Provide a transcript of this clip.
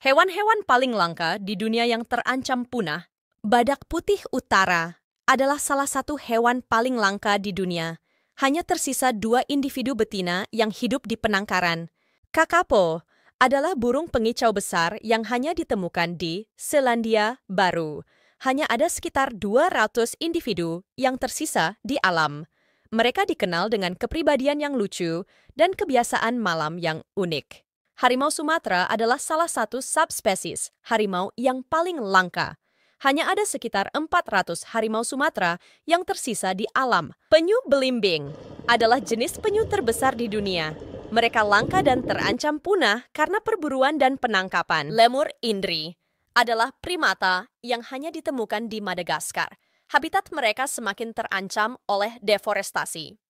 Hewan-hewan paling langka di dunia yang terancam punah, badak putih utara adalah salah satu hewan paling langka di dunia. Hanya tersisa dua individu betina yang hidup di penangkaran. Kakapo adalah burung pengicau besar yang hanya ditemukan di Selandia Baru. Hanya ada sekitar 200 individu yang tersisa di alam. Mereka dikenal dengan kepribadian yang lucu dan kebiasaan malam yang unik. Harimau Sumatera adalah salah satu subspesies harimau yang paling langka. Hanya ada sekitar 400 harimau Sumatera yang tersisa di alam. Penyu belimbing adalah jenis penyu terbesar di dunia. Mereka langka dan terancam punah karena perburuan dan penangkapan. Lemur indri adalah primata yang hanya ditemukan di Madagaskar. Habitat mereka semakin terancam oleh deforestasi.